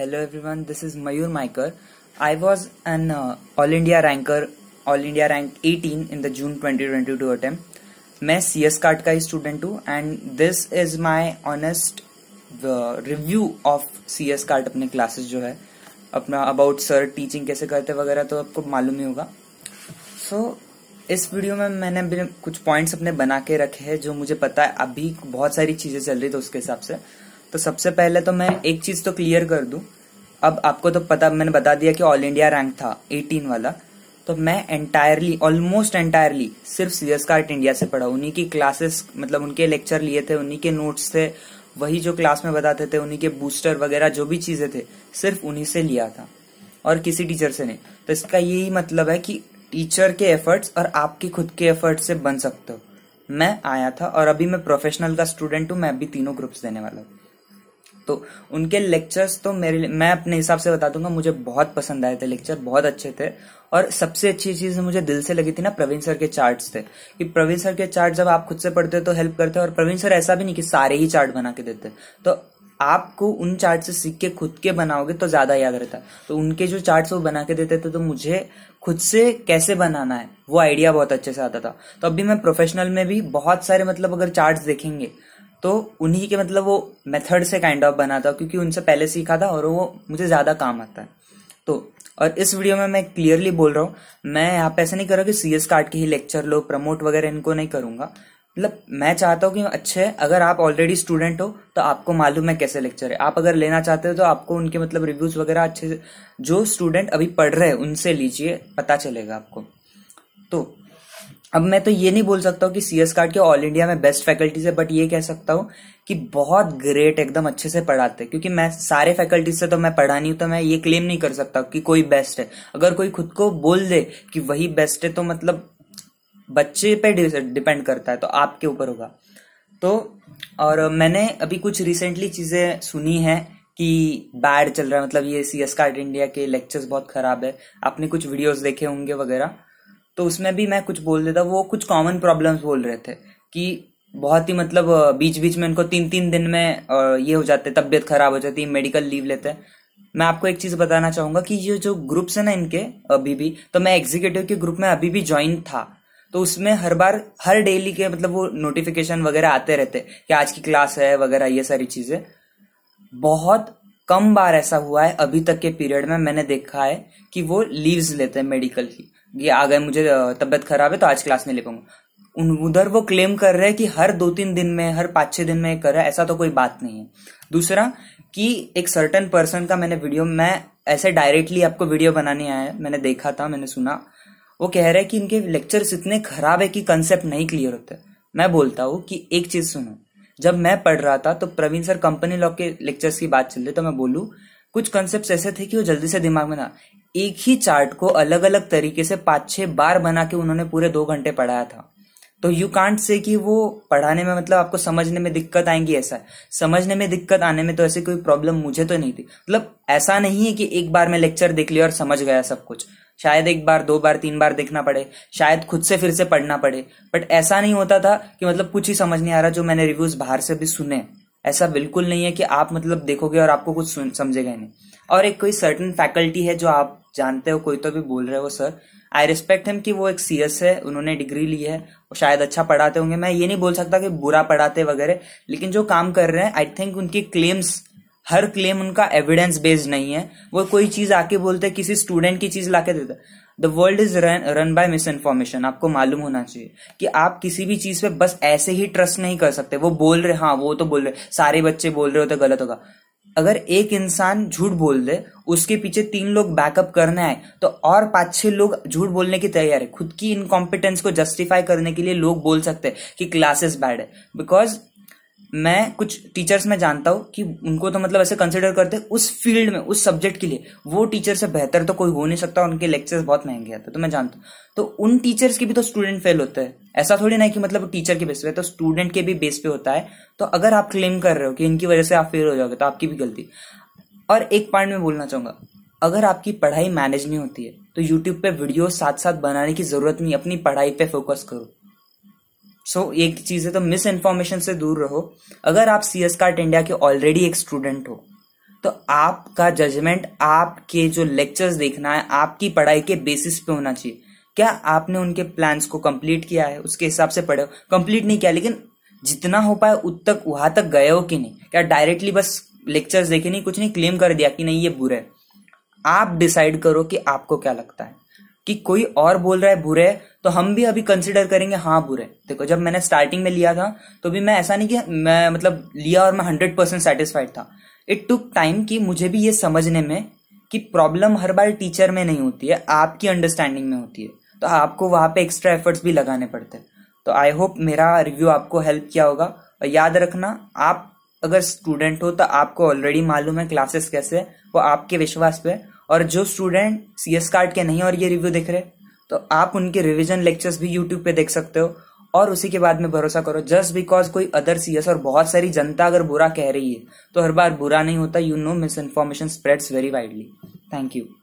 Hello everyone this is Mayur Maikar I was an all India ranker all India rank 18 in the June 2022 attempt. मैं C S card का ही student हूँ and this is my honest review of C S card अपने classes जो है अपना about sir teaching कैसे करते वगैरह तो आपको मालूम ही होगा सो so, इस वीडियो में मैंने कुछ पॉइंट्स अपने बना के रखे हैं जो मुझे पता है अभी बहुत सारी चीज़ें चल रही थी तो उसके हिसाब से तो सबसे पहले तो मैं एक चीज़ तो क्लियर कर दू अब आपको तो पता मैंने बता दिया कि ऑल इंडिया रैंक था 18 वाला तो मैं एंटायरली ऑलमोस्ट एंटायरली सिर्फ सी एस कार्ट इंडिया से पढ़ा उन्हीं की क्लासेस मतलब उनके लेक्चर लिए थे उन्हीं के नोट्स थे वही जो क्लास में बताते थे उन्हीं के बूस्टर वगैरह जो भी चीज़ें थे सिर्फ उन्हीं से लिया था और किसी टीचर से नहीं तो इसका यही मतलब है कि टीचर के एफर्ट्स और आपके खुद के एफर्ट्स से बन सकते हो मैं आया था और अभी मैं प्रोफेशनल का स्टूडेंट हूँ मैं अभी तीनों ग्रुप्स देने वाला हूँ तो उनके लेक्चर्स तो मेरे मैं अपने हिसाब से बता दूंगा मुझे बहुत पसंद आए थे लेक्चर बहुत अच्छे थे और सबसे अच्छी चीज मुझे दिल से लगी थी ना प्रवीण सर के चार्ट्स थे कि प्रवीण सर के चार्ट जब आप खुद से पढ़ते हो तो हेल्प करते हो और प्रवीण सर ऐसा भी नहीं कि सारे ही चार्ट बना के देते तो आपको उन चार्ट से सीख के खुद के बनाओगे तो ज्यादा याद रहता तो उनके जो चार्ट वो बना के देते थे तो मुझे खुद से कैसे बनाना है वो आइडिया बहुत अच्छे से आता था तो अभी मैं प्रोफेशनल में भी बहुत सारे मतलब अगर चार्ट देखेंगे तो उन्हीं के मतलब वो मेथड से काइंड ऑफ बना था क्योंकि उनसे पहले सीखा था और वो मुझे ज़्यादा काम आता है तो और इस वीडियो में मैं क्लियरली बोल रहा हूँ मैं यहाँ पे ऐसा नहीं कर रहा कि सी एस कार्ड के ही लेक्चर लो प्रमोट वगैरह इनको नहीं करूंगा मतलब मैं चाहता हूँ कि अच्छे अगर आप ऑलरेडी स्टूडेंट हो तो आपको मालूम है कैसे लेक्चर है आप अगर लेना चाहते हो तो आपको उनके मतलब रिव्यूज वगैरह अच्छे से जो स्टूडेंट अभी पढ़ रहे हैं उनसे लीजिए पता चलेगा आपको तो अब मैं तो ये नहीं बोल सकता हूँ कि सी एस कार्ड के ऑल इंडिया में बेस्ट फैकल्टीज है बट ये कह सकता हूँ कि बहुत ग्रेट एकदम अच्छे से पढ़ाते हैं क्योंकि मैं सारे फैकल्टीज से तो मैं पढ़ा नहीं हूँ तो मैं ये क्लेम नहीं कर सकता कि कोई बेस्ट है अगर कोई खुद को बोल दे कि वही बेस्ट है तो मतलब बच्चे पे डिपेंड करता है तो आपके ऊपर होगा तो और मैंने अभी कुछ रिसेंटली चीज़ें सुनी है कि बैड चल रहा है मतलब ये सी एस कार्ड इंडिया के लेक्चर्स बहुत ख़राब है आपने कुछ वीडियोस देखे होंगे वगैरह तो उसमें भी मैं कुछ बोल देता वो कुछ कॉमन प्रॉब्लम्स बोल रहे थे कि बहुत ही मतलब बीच बीच में इनको तीन तीन दिन में ये हो जाते तबीयत खराब हो जाती मेडिकल लीव लेते हैं मैं आपको एक चीज बताना चाहूंगा कि ये जो ग्रुप्स है ना इनके अभी भी तो मैं एग्जीक्यूटिव के ग्रुप में अभी भी ज्वाइन था तो उसमें हर बार हर डेली के मतलब वो नोटिफिकेशन वगैरह आते रहते कि आज की क्लास है वगैरह ये सारी चीजें बहुत कम बार ऐसा हुआ है अभी तक के पीरियड में मैंने देखा है कि वो लीव्स लेते हैं मेडिकल की ये आ गए मुझे तबियत खराब है तो आज क्लास नहीं ले पाऊंगा उधर वो क्लेम कर रहे हैं कि हर दो तीन दिन में हर पांच छह दिन में कर रहा है ऐसा तो कोई बात नहीं है दूसरा कि एक सर्टन पर्सन का मैंने वीडियो मैं ऐसे डायरेक्टली आपको वीडियो बनाने आया है मैंने देखा था मैंने सुना वो कह रहे हैं कि इनके लेक्चर्स इतने खराब है कि कंसेप्ट नहीं क्लियर होते मैं बोलता हूँ कि एक चीज़ सुनो जब मैं पढ़ रहा था तो प्रवीण सर कंपनी लॉ के लेक्चर्स की बात चल रही तो मैं बोलूँ कुछ कंसेप्ट ऐसे थे कि वो जल्दी से दिमाग में ना एक ही चार्ट को अलग अलग तरीके से पांच छह बार बना के उन्होंने पूरे दो घंटे पढ़ाया था तो यू कांट से कि वो पढ़ाने में मतलब आपको समझने में दिक्कत आएंगी ऐसा समझने में दिक्कत आने में तो ऐसी कोई प्रॉब्लम मुझे तो नहीं थी मतलब ऐसा नहीं है कि एक बार मैं लेक्चर देख लिया और समझ गया सब कुछ शायद एक बार दो बार तीन बार देखना पड़े शायद खुद से फिर से पढ़ना पड़े बट ऐसा नहीं होता था कि मतलब कुछ ही समझ नहीं आ रहा जो मैंने रिव्यूज बाहर से भी सुने ऐसा बिल्कुल नहीं है कि आप मतलब देखोगे और आपको कुछ समझेगा नहीं और एक कोई सर्टन फैकल्टी है जो आप जानते हो कोई तो भी बोल रहे हो सर आई रिस्पेक्ट हिम कि वो एक सीएस है उन्होंने डिग्री ली है और शायद अच्छा पढ़ाते होंगे मैं ये नहीं बोल सकता कि बुरा पढ़ाते वगैरह लेकिन जो काम कर रहे हैं आई थिंक उनकी क्लेम्स हर क्लेम उनका एविडेंस बेस्ड नहीं है वो कोई चीज आके बोलते किसी स्टूडेंट की चीज लाके देते the world is run run by misinformation आपको मालूम होना चाहिए कि आप किसी भी चीज पे बस ऐसे ही ट्रस्ट नहीं कर सकते वो बोल रहे हाँ वो तो बोल रहे सारे बच्चे बोल रहे हो तो गलत होगा अगर एक इंसान झूठ बोल दे उसके पीछे तीन लोग बैकअप करने आए तो और पांच छह लोग झूठ बोलने की तैयार है खुद की इनकॉम्पिटेंस को जस्टिफाई करने के लिए लोग बोल सकते हैं कि क्लासेस बैड है बिकॉज मैं कुछ टीचर्स मैं जानता हूँ कि उनको तो मतलब ऐसे कंसिडर करते उस फील्ड में उस सब्जेक्ट के लिए वो टीचर से बेहतर तो कोई हो नहीं सकता उनके लेक्चर्स बहुत महंगे आते तो, तो मैं जानता हूँ तो उन टीचर्स के भी तो स्टूडेंट फेल होते हैं ऐसा थोड़ी ना है कि मतलब टीचर के बेस पे तो स्टूडेंट के भी बेस पे होता है तो अगर आप क्लेम कर रहे हो कि इनकी वजह से आप फेल हो जाओगे तो आपकी भी गलती और एक पॉइंट में बोलना चाहूंगा अगर आपकी पढ़ाई मैनेज नहीं होती है तो यूट्यूब पे वीडियो साथ साथ बनाने की जरूरत नहीं अपनी पढ़ाई पे फोकस करो सो so, एक चीज है तो मिस इन्फॉर्मेशन से दूर रहो अगर आप सी एस कार्ट इंडिया के ऑलरेडी एक स्टूडेंट हो तो आपका जजमेंट आपके जो लेक्चर्स देखना है आपकी पढ़ाई के बेसिस पे होना चाहिए क्या आपने उनके प्लान्स को कंप्लीट किया है उसके हिसाब से पढ़े हो कंप्लीट नहीं किया लेकिन जितना हो पाए उत तक वहां तक गए हो कि नहीं क्या डायरेक्टली बस लेक्चर्स देखे नहीं कुछ नहीं क्लेम कर दिया कि नहीं ये बुरे आप डिसाइड करो कि आपको क्या लगता है कि कोई और बोल रहा है बुरे तो हम भी अभी कंसिडर करेंगे हाँ बुरे देखो जब मैंने स्टार्टिंग में लिया था तो भी मैं ऐसा नहीं कि मैं मतलब लिया और मैं हंड्रेड परसेंट सेटिस्फाइड था इट टुक टाइम कि मुझे भी ये समझने में कि प्रॉब्लम हर बार टीचर में नहीं होती है आपकी अंडरस्टैंडिंग में होती है तो आपको वहां पे एक्स्ट्रा एफर्ट्स भी लगाने पड़ते हैं तो आई होप मेरा रिव्यू आपको हेल्प किया होगा और याद रखना आप अगर स्टूडेंट हो तो आपको ऑलरेडी मालूम है क्लासेस कैसे वो आपके विश्वास पे और जो स्टूडेंट सी एस कार्ड के नहीं और ये रिव्यू देख रहे तो आप उनके रिविजन लेक्चर्स भी यूट्यूब पे देख सकते हो और उसी के बाद में भरोसा करो जस्ट बिकॉज कोई अदर सी एस और बहुत सारी जनता अगर बुरा कह रही है तो हर बार बुरा नहीं होता you know misinformation spreads very widely thank you